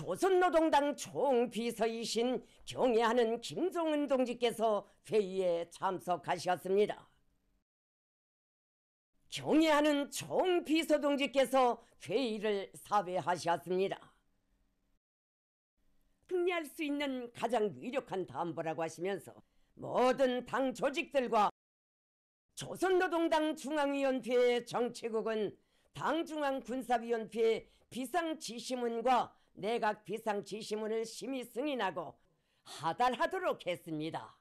조선노동당 총비서이신 경애하는 김종은 동지께서 회의에 참석하셨습니다. 경애하는 총비서 동지께서 회의를 사회하셨습니다. 승리할 수 있는 가장 유력한 담보라고 하시면서 모든 당 조직들과 조선노동당 중앙위원회 정치국은 당중앙군사위원회의 비상지시문과 내각 비상지시문을 심히 승인하고 하달하도록 했습니다.